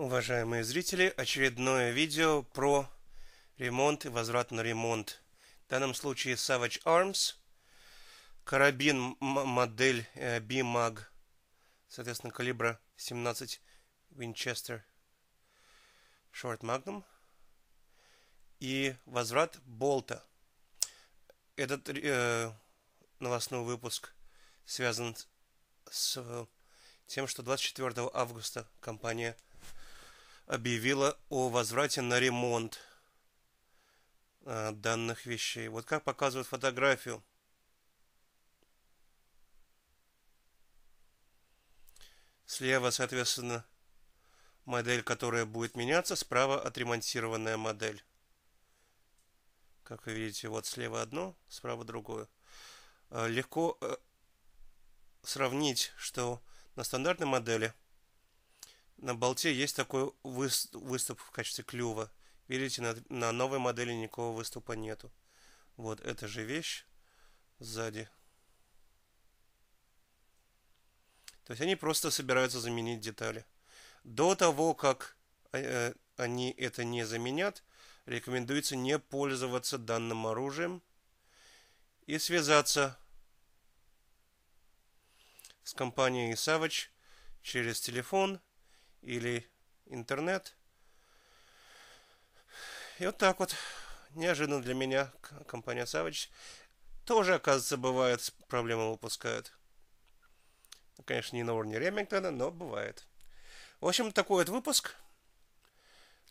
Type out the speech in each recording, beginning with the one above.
Уважаемые зрители, очередное видео про ремонт и возврат на ремонт. В данном случае Savage Arms, карабин модель э, B Mag, соответственно, калибра 17 Winchester Short Magnum и возврат болта. Этот э, новостной выпуск связан с тем, что 24 августа компания объявила о возврате на ремонт э, данных вещей. Вот как показывают фотографию. Слева, соответственно, модель, которая будет меняться, справа отремонтированная модель. Как вы видите, вот слева одно, справа другое. Э, легко э, сравнить, что на стандартной модели – на болте есть такой выступ в качестве клюва. Видите, на, на новой модели никакого выступа нету. Вот эта же вещь сзади. То есть они просто собираются заменить детали. До того, как э, они это не заменят, рекомендуется не пользоваться данным оружием и связаться с компанией Savage через телефон – или интернет. И вот так вот, неожиданно для меня, компания Savage тоже, оказывается, бывает, проблемы выпускает ну, Конечно, не на уровне Ремингтона, но бывает. В общем, такой вот выпуск.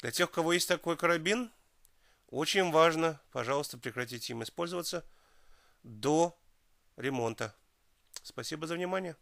Для тех, у кого есть такой карабин, очень важно, пожалуйста, прекратите им использоваться до ремонта. Спасибо за внимание.